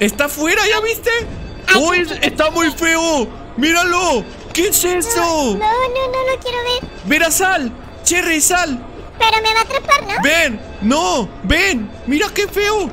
¡Está fuera ¿Ya viste? ¡Uy! ¡Está muy feo! ¡Míralo! ¿Qué es eso? No, no, no, no quiero ver. Mira, sal. Cherry, sal. Pero me va a atrapar, ¿no? Ven, no, ven. Mira qué feo.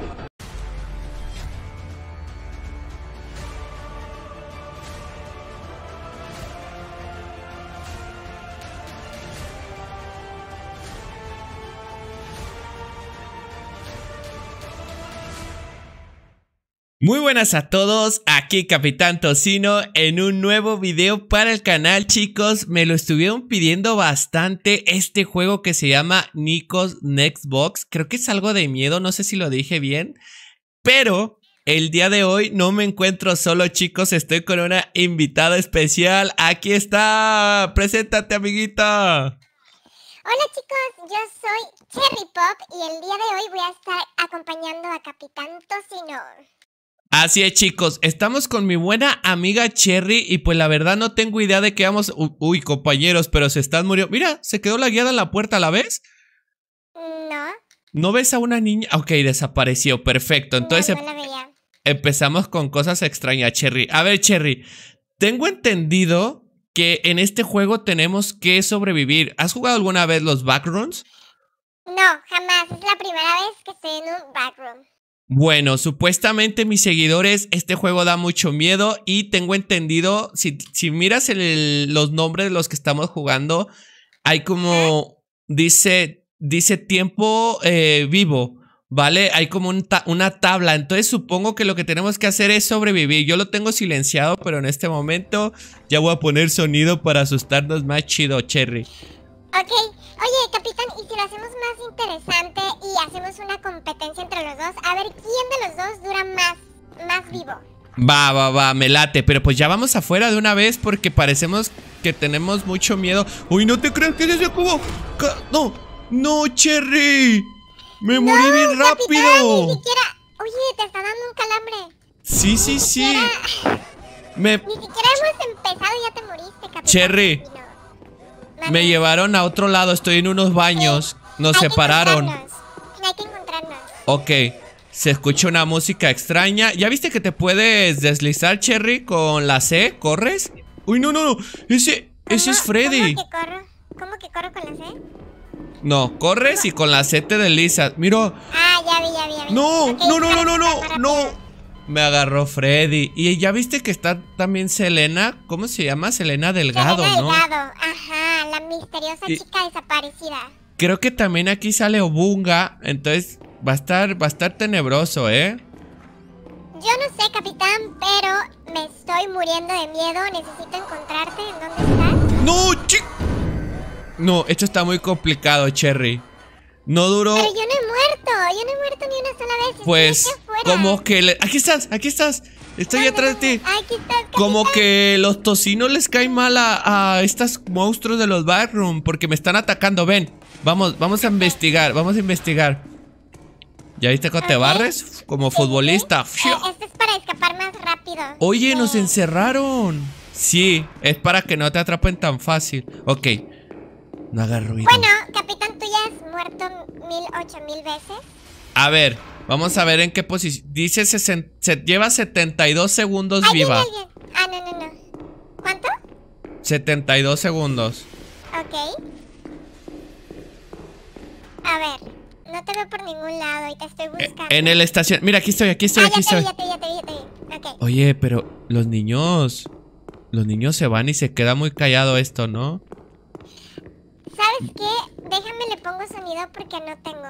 Muy buenas a todos, aquí Capitán Tocino en un nuevo video para el canal chicos, me lo estuvieron pidiendo bastante este juego que se llama Nikos Next Box, creo que es algo de miedo, no sé si lo dije bien, pero el día de hoy no me encuentro solo chicos, estoy con una invitada especial, aquí está, preséntate amiguita. Hola chicos, yo soy Cherry Pop y el día de hoy voy a estar acompañando a Capitán Tocino. Así es, chicos. Estamos con mi buena amiga Cherry y pues la verdad no tengo idea de qué vamos... Uy, compañeros, pero se están muriendo. Mira, se quedó la guiada en la puerta, ¿la ves? No. ¿No ves a una niña? Ok, desapareció, perfecto. Entonces em, empezamos con cosas extrañas, Cherry. A ver, Cherry, tengo entendido que en este juego tenemos que sobrevivir. ¿Has jugado alguna vez los backrooms? No, jamás. Es la primera vez que estoy en un backroom. Bueno, supuestamente mis seguidores, este juego da mucho miedo y tengo entendido, si, miras los nombres de los que estamos jugando, hay como, dice, dice tiempo eh, vivo, ¿vale? Hay como una tabla, entonces supongo que lo que tenemos que hacer es sobrevivir. Yo lo tengo silenciado, pero en este momento ya voy a poner sonido para asustarnos más chido, Cherry. Ok, oye capitán, ¿y si lo hacemos más interesante y hacemos una competencia entre los dos? A ver, ¿quién de los dos dura más, más vivo? Va, va, va, me late, pero pues ya vamos afuera de una vez porque parecemos que tenemos mucho miedo. Uy, no te creas que ese cubo! No, no, Cherry. Me morí bien rápido. Ni siquiera... Oye, te está dando un calambre. Sí, sí, sí. Me... Ni siquiera hemos empezado y ya te moriste, capitán. Cherry. Me llevaron a otro lado, estoy en unos baños. Nos separaron. Ok. Se escucha una música extraña. ¿Ya viste que te puedes deslizar, Cherry, con la C? ¿Corres? Uy, no, no, no. Ese, ah, ese es Freddy. ¿Cómo que corro? con la C? No, corres y con la C te deslizas. Miro. Ah, ya vi, ya vi, ya vi. no, no, no, no, no, no. Me agarró Freddy. Y ya viste que está también Selena. ¿Cómo se llama? Selena Delgado, ¿no? Delgado, ajá, la misteriosa chica desaparecida. Creo que también aquí sale Obunga. Entonces va a estar, va a estar tenebroso, ¿eh? Yo no sé, capitán, pero me estoy muriendo de miedo. Necesito encontrarte. dónde estás? ¡No, No, esto está muy complicado, Cherry. No duró. Pero yo no he muerto, yo no he muerto ni una sola vez. Pues, como que. Aquí estás, aquí estás. Estoy atrás de ti. Aquí estás, como que los tocinos les caen mal a, estos monstruos de los backroom porque me están atacando. Ven, vamos, vamos a investigar, vamos a investigar. ¿Ya viste cómo te barres? Como futbolista. Eh, eh, este es para escapar más rápido. Oye, nos encerraron. Sí, es para que no te atrapen tan fácil. Ok. No hagas ruido. Bueno, capaz muerto mil, ocho mil veces. A ver, vamos a ver en qué posición. Dice, se lleva 72 segundos viva. Ah, no, no, no. ¿Cuánto? 72 segundos. Ok. A ver, no te veo por ningún lado y te estoy eh, buscando. en el estación. Mira, aquí estoy, aquí estoy, aquí Oye, pero los niños. Los niños se van y se queda muy callado esto, ¿no? Es que Déjame le pongo sonido porque no tengo.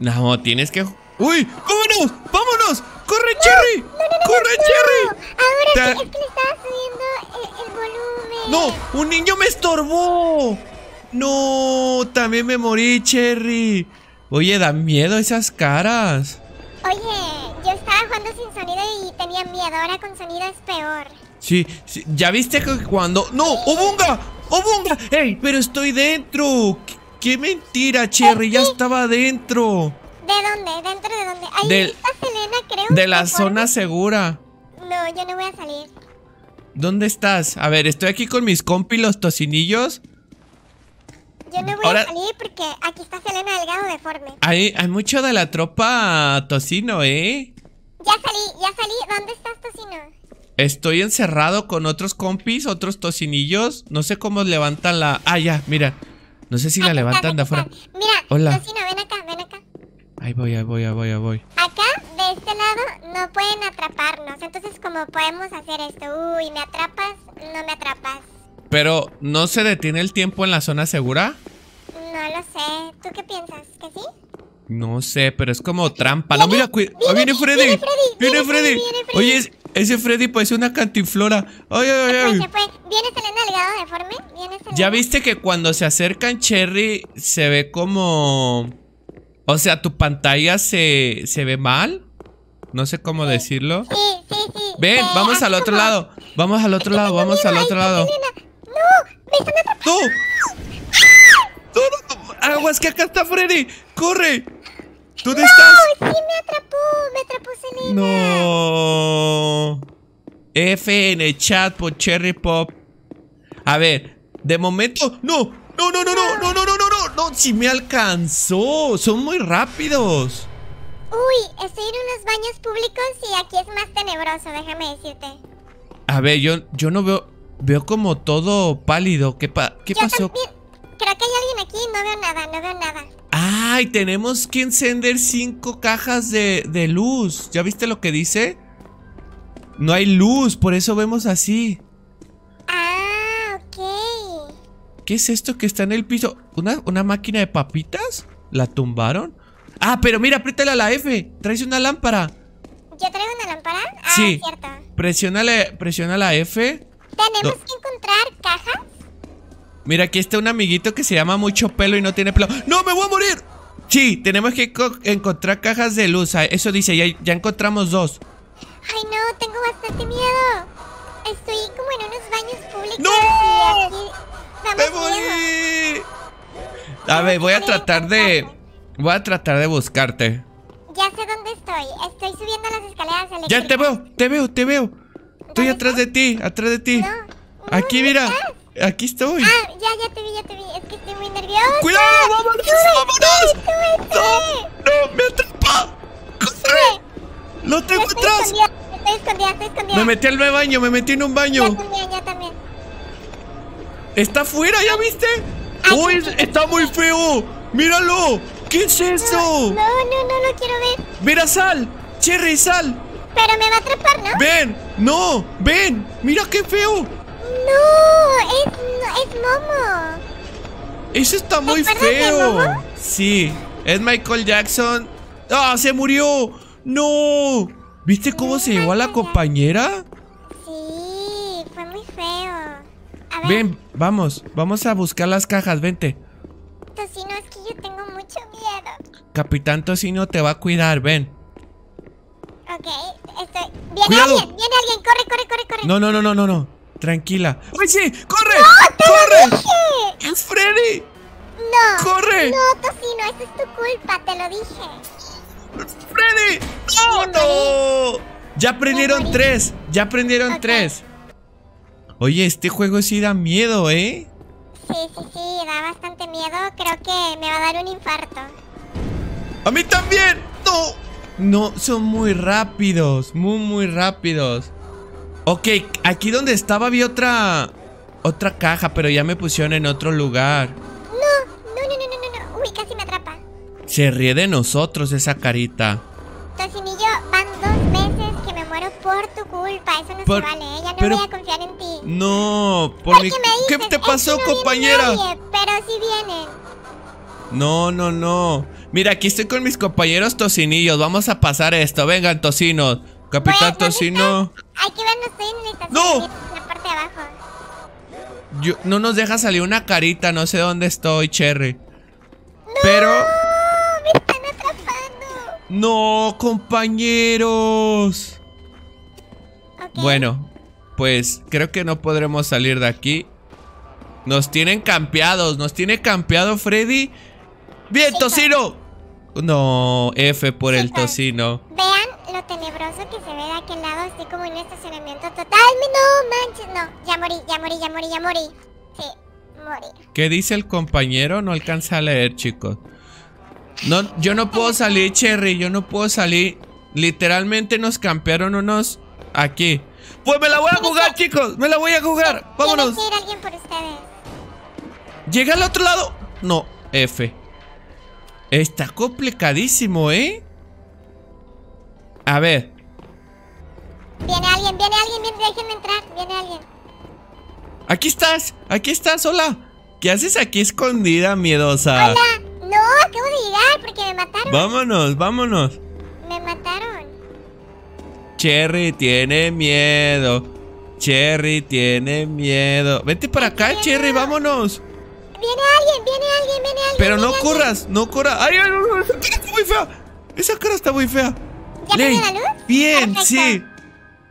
No, tienes que... ¡Uy! ¡Vámonos! ¡Vámonos! ¡Corre, Cherry! ¡Corre, Cherry! Ahora es que, le estaba subiendo el, volumen. ¡No! ¡Un niño me estorbó! ¡No! También me morí, Cherry. Oye, da miedo esas caras. Oye, yo estaba jugando sin sonido y tenía miedo. Ahora con sonido es peor. Sí, ¿ya viste que cuando...? ¡No! ¡Obunga! ¡Oh, ¡Ey! ¡Pero estoy dentro! ¡Qué, mentira, Cherry! ¡Ya estaba dentro. ¿De dónde? ¿Dentro de dónde? Ahí está Selena, creo. De la zona segura. No, yo no voy a salir. ¿Dónde estás? A ver, estoy aquí con mis compis los tocinillos. Yo no voy a salir porque aquí está Selena Delgado deforme. Hay, hay mucho de la tropa tocino, ¿eh? Ya salí, ya salí. ¿Dónde estás, tocino? Estoy encerrado con otros compis, otros tocinillos. No sé cómo levantan la... Ah, ya, mira. No sé si la levantan de afuera. Mira, Hola. tocino, ven acá, ven acá. Ahí voy, ahí voy, ahí voy, ahí voy. Acá, de este lado, no pueden atraparnos. Entonces, ¿cómo podemos hacer esto? Uy, ¿me atrapas? No me atrapas. Pero, ¿no se detiene el tiempo en la zona segura? No lo sé. ¿Tú qué piensas? ¿Que sí? No sé, pero es como trampa. No, mira, cuidado. Ah, viene, Freddy! viene Freddy. Viene Freddy. Oye, ese Freddy parece una cantiflora Ay, ay, ay. Pues, ya viste que cuando se acercan Cherry se ve como... O sea, tu pantalla se, se ve mal. No sé cómo decirlo. Sí, sí, sí. Ven, vamos al otro lado. Vamos al otro lado, vamos al otro lado. ¡No! ¡Me están atrapando! aguas que acá está Freddy! ¡Corre! ¿Dónde estás? ¡No! ¡Sí me atrapó! ¡Me atrapó Selena! ¡No! F en el chat por Cherry Pop. A ver, de momento... ¡No! ¡No, no, no, no! ¡No, no, no, no! ¡No! ¡No! sí me alcanzó! ¡Son muy rápidos! Uy, estoy en unos baños públicos y aquí es más tenebroso, déjame decirte. A ver, yo, yo no veo... Veo como todo pálido. ¿Qué, qué pasó? También, creo que hay alguien aquí. No veo nada, no veo nada. ¡Ay! Tenemos que encender cinco cajas de, luz. ¿Ya viste lo que dice? No hay luz, por eso vemos así. Ah, ok. ¿Qué es esto que está en el piso? ¿Una, una máquina de papitas? ¿La tumbaron? Ah, pero mira, apriétala la F. Traes una lámpara. ¿Yo traigo una lámpara? Ah, cierto. Presiona la, F. Tenemos que Mira, aquí está un amiguito que se llama Mucho Pelo y no tiene pelo. ¡No, me voy a morir! Sí, tenemos que encontrar cajas de luz. Ah, eso dice, ya, encontramos dos. Ay, no, tengo bastante miedo. Estoy como en unos baños públicos. ¡No! ¡Me morí! A ver, voy a tratar de... Voy a tratar de buscarte. Ya sé dónde estoy. Estoy subiendo las escaleras eléctricas. Ya te veo, te veo, te veo. Estoy atrás de ti, atrás de ti. aquí, mira. Aquí estoy. Ah, ya, ya te vi, ya te vi. Es que estoy muy nerviosa. ¡Cuidado! ¡Vámonos! ¡Vámonos! ¡No! ¡No! ¡Me atrapa! ¡Corre! ¡Lo tengo estoy atrás! Escondida, estoy escondida, estoy escondida. Me metí al baño, me metí en un baño. Ya también, ¡Está afuera! ¿Ya viste? Ay, ¡Uy! ¡Está muy feo! ¡Míralo! ¿Qué es eso? No, no, no, no quiero ver. Mira, sal. Cherry, sal. Pero me va a atrapar, ¿no? Ven, no, ven. Mira qué feo. No, es, es Momo. Eso está muy feo. Sí, es Michael Jackson. ¡Ah, se murió! ¡No! ¿Viste cómo se llevó a la compañera? Sí, fue muy feo. A ver. Ven, vamos, vamos a buscar las cajas, vente. Tocino, es que yo tengo mucho miedo. Capitán Tocino te va a cuidar, ven. Ok, estoy... ¡Viene alguien! ¡Viene alguien! ¡Corre, corre, corre, corre! No, no, no, no, no, no. Tranquila. ¡Ay, sí! ¡Corre! ¡Corre! Freddy! ¡No! ¡Corre! No, Tocino, esa es tu culpa, te lo dije. ¡Freddy! ¡No! no! Ya prendieron tres. Ya prendieron tres. Oye, este juego sí da miedo, ¿eh? Sí, sí, sí, da bastante miedo. Creo que me va a dar un infarto. ¡A mí también! ¡No! No, son muy rápidos, muy, muy rápidos. Ok, aquí donde estaba había otra... Otra caja, pero ya me pusieron en otro lugar. No, no, no, no, no, no. Uy, casi me atrapa. Se ríe de nosotros esa carita. Tocinillo, van dos meses que me muero por tu culpa. Eso no se vale, ¿eh? Ya no pero, voy a confiar en ti. No, por Porque mi... ¿Qué te pasó, no compañera? Nadie, pero sí vienen. No, no, no. Mira, aquí estoy con mis compañeros tocinillos. Vamos a pasar esto. Vengan, tocinos. Capitán pues, Tocino. ¡No! la parte de abajo. no nos deja salir una carita, no sé dónde estoy, Cherry. Pero. ¡Me están atrapando! ¡No, compañeros! Bueno, pues creo que no podremos salir de aquí. Nos tienen campeados, nos tiene campeado Freddy. ¡Bien, tocino! No, F por el tocino que se ve de aquel lado, estoy como en un estacionamiento total. No manches, no, ya morí, ya morí, ya morí, ya morí. Sí, morí. ¿Qué dice el compañero? No alcanza a leer, chicos. No, yo no puedo salir, Cherry, yo no puedo salir. Literalmente nos campearon unos aquí. Pues me la voy a jugar, chicos, me la voy a jugar. Vámonos. Llega al otro lado. No, F. Está complicadísimo, ¿eh? A ver. Viene alguien, viene alguien, viene, déjenme entrar, viene alguien. Aquí estás, aquí estás, hola. ¿Qué haces aquí escondida, miedosa? Hola, no, acabo de llegar porque me mataron. Vámonos, vámonos. Me mataron. Cherry tiene miedo. Cherry tiene miedo. Vente para acá, Cherry, vámonos. Viene alguien, viene alguien, viene alguien. Pero no alguien. corras, no corras. ¡Ay, ay, ay! ¡Está muy fea! Esa cara está muy fea. ¿Ya Ley, la luz? Bien, sí.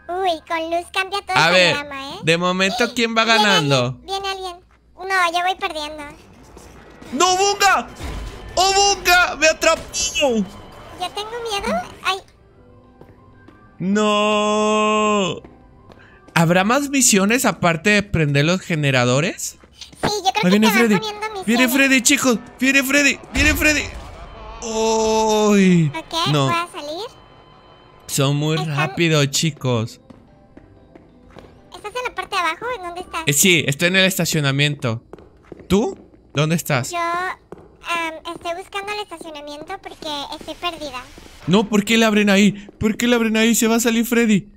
Uy, con luz cambia todo el ver, programa, ¿eh? De momento, ¿quién va ganando? Viene alguien. Viene No, yo voy perdiendo. ¡No, Bunga! ¡Oh, Bunga! ¡Me atrapó! ¿Ya tengo miedo. Ay. No. ¿Habrá más misiones aparte de prender los generadores? Sí, yo creo Ahí que viene te poniendo misiones. viene Freddy, chicos. Viene Freddy. Viene Freddy. Uy. Ok, no. a salir? Son muy rápidos, chicos. ¿Estás en la parte de abajo? ¿En dónde estás? Eh, sí, estoy en el estacionamiento. ¿Tú? ¿Dónde estás? Yo estoy buscando el estacionamiento porque estoy perdida. No, ¿por qué la abren ahí? ¿Por qué le abren ahí? Se va a salir Freddy.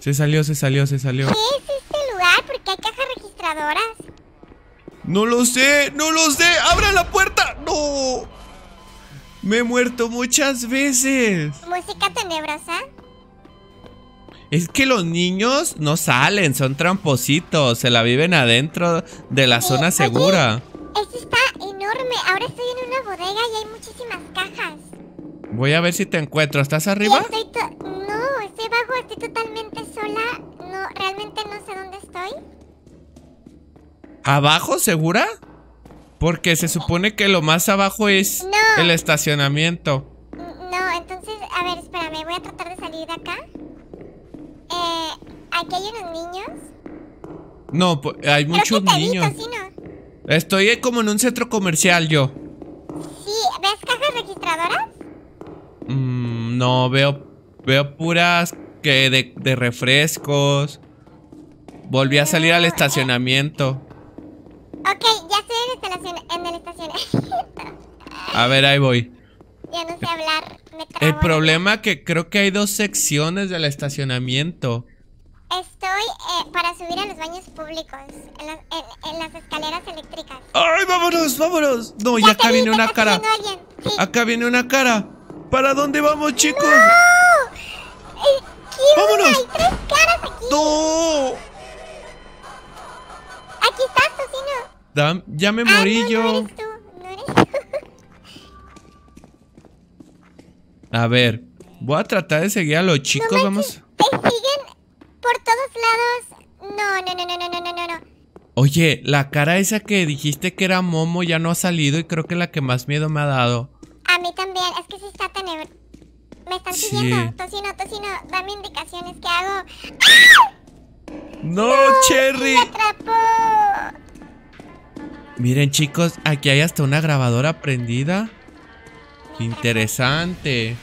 Se salió, se salió, se salió. ¿Qué es este lugar? ¿Por qué hay cajas registradoras? No lo sé, no lo sé. ¡Abra la puerta! ¡No! Me he muerto muchas veces. Música tenebrosa. Es que los niños no salen, son trampositos, se la viven adentro de la zona segura. eso está enorme, ahora estoy en una bodega y hay muchísimas cajas. Voy a ver si te encuentro, ¿estás arriba? no, estoy bajo. estoy totalmente sola, no, realmente no sé dónde estoy. ¿Abajo, segura? Porque se supone que lo más abajo es el estacionamiento. No, entonces, a ver, espérame, voy a tratar de salir de acá. Eh, aquí hay unos niños. No, hay muchos niños. Estoy como en un centro comercial yo. Sí, ¿ves cajas registradoras? Mm, no, veo, veo puras que de, refrescos. Volví a salir al eh. estacionamiento. Eh. Ok, en el estacionamiento. A ver, ahí voy. Ya no sé hablar. el problema que creo que hay dos secciones del estacionamiento. Estoy eh, para subir a los baños públicos, en, las, escaleras eléctricas. ¡Ay, vámonos, vámonos! No, ya, acá viene una cara. Acá viene una cara. ¿Para dónde vamos, chicos? Eh, ¡No! ¡Vámonos! Hay tres caras aquí. ¡No! Aquí estás, tocino ya me morí yo. A ver, voy a tratar de seguir a los chicos, vamos. Te siguen por todos lados. No, no, no, no, no, no, no, Oye, la cara esa que dijiste que era Momo ya no ha salido y creo que es la que más miedo me ha dado. A mí también, es que si está tenebroso. Me están siguiendo, tocino, tocino, dame indicaciones ¿qué hago. No, no, ¡Ah! Cherry. Me atrapó. Miren chicos, aquí hay hasta una grabadora prendida. Interesante.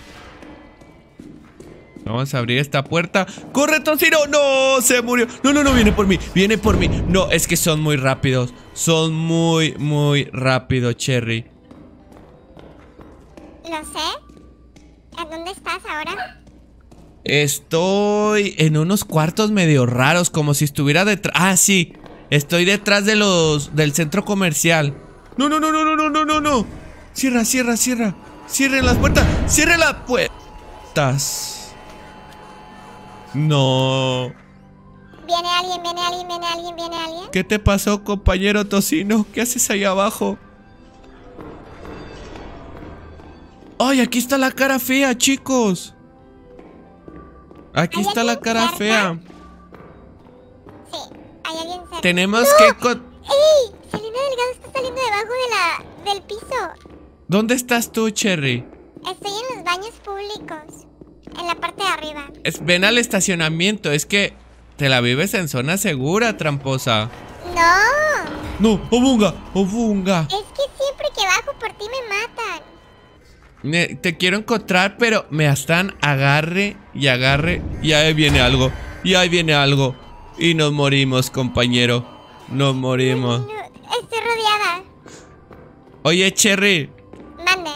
Vamos a abrir esta puerta. ¡Corre, Toncino! ¡No! Se murió. No, no, no, viene por mí. Viene por mí. No, es que son muy rápidos. Son muy, muy rápidos, Cherry. Lo sé. ¿A dónde estás ahora? Estoy en unos cuartos medio raros, como si estuviera detrás. Ah, sí. Estoy detrás de los del centro comercial. No, no, no, no, no, no, no, no, no. Cierra, cierra, cierra. Cierre las puertas. Cierre las puertas. No. Viene alguien, viene alguien, viene alguien, viene alguien. ¿Qué te pasó, compañero tocino? ¿Qué haces ahí abajo? ¡Ay, aquí está la cara fea, chicos! Aquí está la cara fea. Tenemos que... ¡Ey! Selena Delgado está saliendo debajo del piso. ¿Dónde estás tú, Cherry? Estoy en los baños públicos. En la parte de arriba. ven al estacionamiento. Es que te la vives en zona segura, tramposa. No. No, obunga, obunga. Es que siempre que bajo por ti me matan. te quiero encontrar, pero me están agarre y agarre. Y ahí viene algo. Y ahí viene algo. Y nos morimos, compañero. Nos morimos. Estoy rodeada. Oye, Cherry. Mande.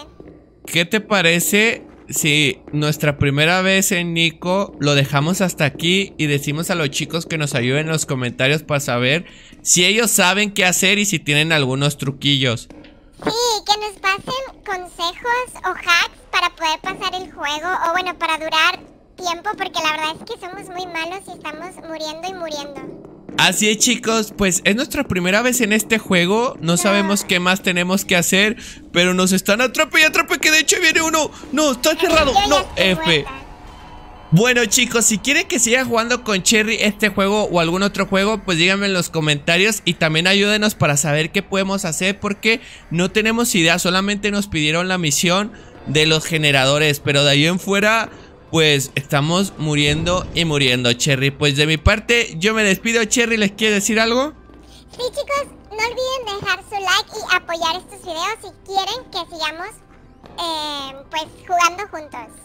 ¿Qué te parece si nuestra primera vez en Nico lo dejamos hasta aquí y decimos a los chicos que nos ayuden en los comentarios para saber si ellos saben qué hacer y si tienen algunos truquillos? Sí, que nos pasen consejos o hacks para poder pasar el juego o bueno, para durar tiempo porque la verdad es que somos muy malos y estamos muriendo y muriendo. Así es chicos, pues es nuestra primera vez en este juego, no ah. sabemos qué más tenemos que hacer, pero nos están atrapando y atrapando. que de hecho viene uno. No, está cerrado. No, F. Bueno chicos, si quieren que siga jugando con Cherry este juego o algún otro juego, pues díganme en los comentarios y también ayúdenos para saber qué podemos hacer porque no tenemos idea, solamente nos pidieron la misión de los generadores, pero de ahí en fuera pues estamos muriendo y muriendo, Cherry. Pues de mi parte, yo me despido, Cherry. ¿Les quiere decir algo? Sí, chicos, no olviden dejar su like y apoyar estos videos si quieren que sigamos, eh, pues, jugando juntos.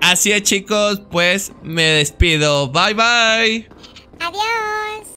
Así es, chicos, pues me despido. Bye, bye. Adiós.